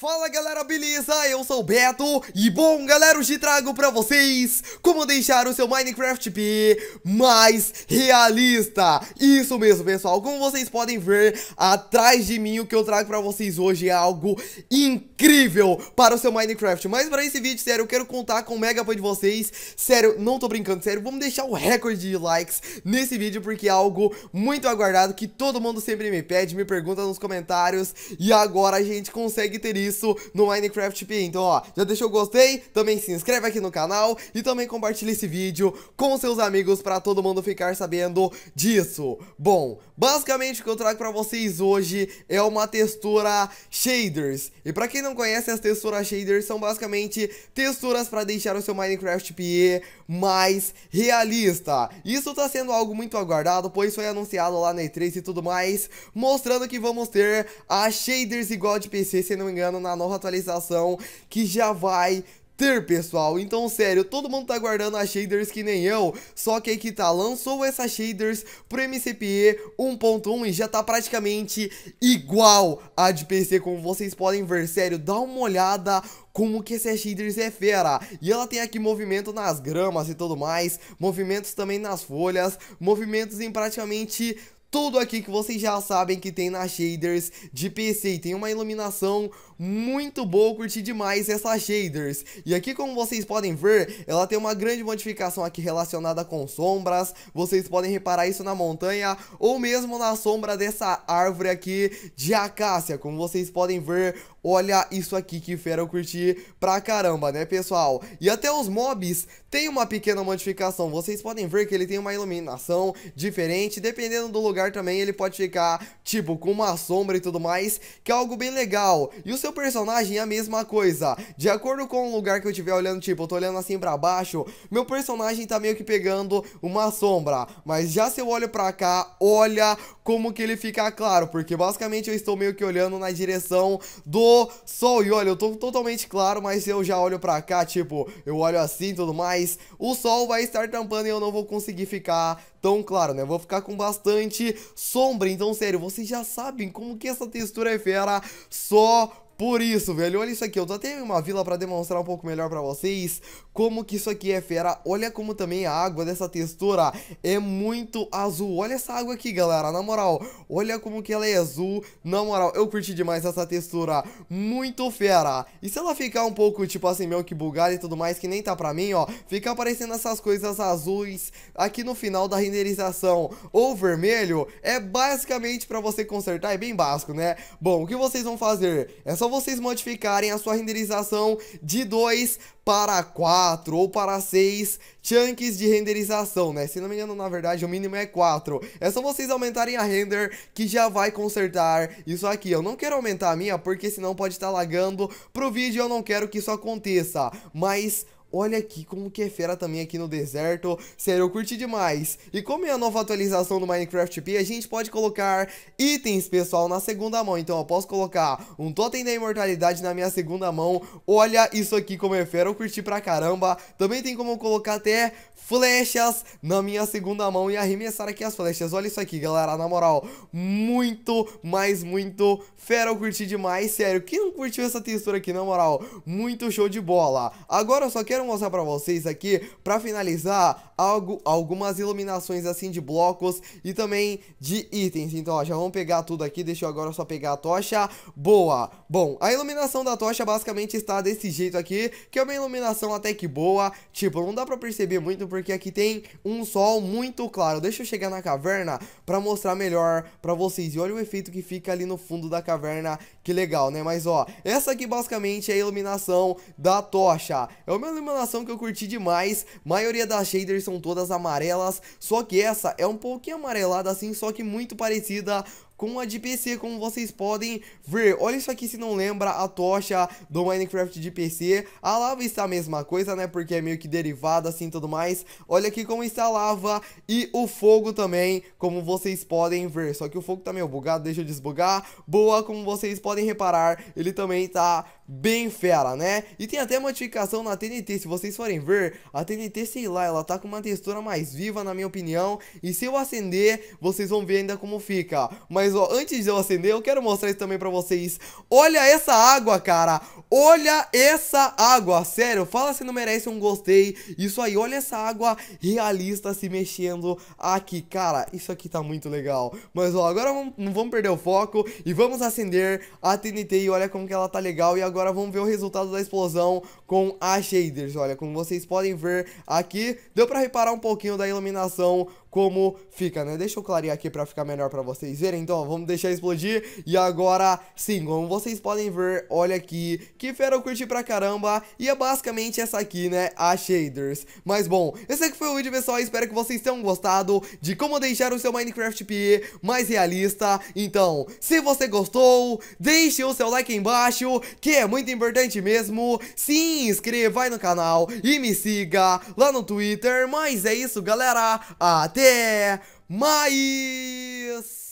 Fala galera, beleza? Eu sou o Beto E bom galera, hoje trago pra vocês Como deixar o seu Minecraft P mais realista Isso mesmo pessoal, como vocês podem ver Atrás de mim o que eu trago pra vocês hoje é algo incrível Para o seu Minecraft Mas pra esse vídeo, sério, eu quero contar com o mega apoio de vocês Sério, não tô brincando, sério Vamos deixar o recorde de likes nesse vídeo Porque é algo muito aguardado Que todo mundo sempre me pede, me pergunta nos comentários E agora a gente consegue ter isso isso no Minecraft P. Então, ó, já deixou o gostei, também se inscreve aqui no canal e também compartilha esse vídeo com seus amigos para todo mundo ficar sabendo disso. Bom, basicamente o que eu trago para vocês hoje é uma textura shaders. E para quem não conhece, as texturas shaders são basicamente texturas para deixar o seu Minecraft PE mais realista. Isso tá sendo algo muito aguardado, pois foi anunciado lá na E3 e tudo mais, mostrando que vamos ter a shaders igual de PC, se não me engano, chegando na nova atualização que já vai ter, pessoal. Então, sério, todo mundo tá guardando as shaders que nem eu, só que aí que tá, lançou essas shaders pro MCPE 1.1 e já tá praticamente igual a de PC, como vocês podem ver, sério, dá uma olhada como que essa shaders é fera. E ela tem aqui movimento nas gramas e tudo mais, movimentos também nas folhas, movimentos em praticamente tudo aqui que vocês já sabem que tem na shaders de PC. E tem uma iluminação muito boa, curti demais essa shaders. E aqui como vocês podem ver, ela tem uma grande modificação aqui relacionada com sombras. Vocês podem reparar isso na montanha ou mesmo na sombra dessa árvore aqui de acácia. Como vocês podem ver, Olha isso aqui que fera, eu curti pra caramba, né, pessoal? E até os mobs tem uma pequena modificação. Vocês podem ver que ele tem uma iluminação diferente. Dependendo do lugar também, ele pode ficar, tipo, com uma sombra e tudo mais, que é algo bem legal. E o seu personagem é a mesma coisa. De acordo com o lugar que eu estiver olhando, tipo, eu tô olhando assim pra baixo, meu personagem tá meio que pegando uma sombra. Mas já se eu olho pra cá, olha como que ele fica claro, porque basicamente eu estou meio que olhando na direção do sol. E olha, eu tô totalmente claro, mas eu já olho pra cá, tipo, eu olho assim e tudo mais. O sol vai estar tampando e eu não vou conseguir ficar tão claro, né? Eu vou ficar com bastante sombra. Então, sério, vocês já sabem como que essa textura é fera só por isso, velho, olha isso aqui, eu tô até em uma vila pra demonstrar um pouco melhor pra vocês como que isso aqui é fera. Olha como também a água dessa textura é muito azul. Olha essa água aqui, galera, na moral, olha como que ela é azul. Na moral, eu curti demais essa textura, muito fera. E se ela ficar um pouco, tipo assim, meio que bugada e tudo mais, que nem tá pra mim, ó, fica aparecendo essas coisas azuis aqui no final da renderização ou vermelho, é basicamente pra você consertar, é bem básico, né? Bom, o que vocês vão fazer? É só só então, vocês modificarem a sua renderização de 2 para 4 ou para 6 chunks de renderização, né? Se não me engano, na verdade, o mínimo é 4. É só vocês aumentarem a render que já vai consertar isso aqui. Eu não quero aumentar a minha porque senão pode estar tá lagando pro vídeo eu não quero que isso aconteça. Mas Olha aqui como que é fera também aqui no deserto. Sério, eu curti demais. E como é a nova atualização do Minecraft P, a gente pode colocar itens, pessoal, na segunda mão. Então eu posso colocar um totem da imortalidade na minha segunda mão. Olha isso aqui como é fera, eu curti pra caramba. Também tem como colocar até flechas na minha segunda mão e arremessar aqui as flechas. Olha isso aqui, galera, na moral. Muito, mais muito fera, eu curti demais. Sério, quem não curtiu essa textura aqui, na moral? Muito show de bola. Agora eu só quero quero mostrar pra vocês aqui, pra finalizar, algo, algumas iluminações assim de blocos e também de itens. Então, ó, já vamos pegar tudo aqui, deixa eu agora só pegar a tocha. Boa! Bom, a iluminação da tocha basicamente está desse jeito aqui, que é uma iluminação até que boa. Tipo, não dá pra perceber muito porque aqui tem um sol muito claro. Deixa eu chegar na caverna pra mostrar melhor pra vocês. E olha o efeito que fica ali no fundo da caverna, que legal, né? Mas, ó, essa aqui basicamente é a iluminação da tocha. É uma iluminação Simulação que eu curti demais. A maioria das shaders são todas amarelas, só que essa é um pouquinho amarelada assim, só que muito parecida com a de PC, como vocês podem ver. Olha isso aqui, se não lembra, a tocha do Minecraft de PC. A lava está a mesma coisa, né, porque é meio que derivada, assim, tudo mais. Olha aqui como está a lava e o fogo também, como vocês podem ver. Só que o fogo tá meio bugado, deixa eu desbugar. Boa, como vocês podem reparar, ele também tá bem fera, né? E tem até modificação na TNT, se vocês forem ver, a TNT, sei lá, ela tá com uma textura mais viva, na minha opinião, e se eu acender, vocês vão ver ainda como fica. Mas, ó, antes de eu acender, eu quero mostrar isso também pra vocês. Olha essa água, cara! Olha essa água, sério, fala se não merece um gostei. Isso aí, olha essa água realista se mexendo aqui, cara, isso aqui tá muito legal. Mas, ó, agora não vamos perder o foco e vamos acender a TNT e olha como que ela tá legal e agora agora vamos ver o resultado da explosão com a Shaders. Olha, como vocês podem ver aqui, deu pra reparar um pouquinho da iluminação como fica, né? Deixa eu clarear aqui pra ficar melhor pra vocês verem. Então, vamos deixar explodir. E agora, sim, como vocês podem ver, olha aqui. Que fera eu curti pra caramba. E é basicamente essa aqui, né? A shaders. Mas, bom, esse aqui foi o vídeo, pessoal. Espero que vocês tenham gostado de como deixar o seu Minecraft PE mais realista. Então, se você gostou, deixe o seu like aí embaixo, que é muito importante mesmo. Se inscreva aí no canal e me siga lá no Twitter. Mas é isso, galera. Até até mais!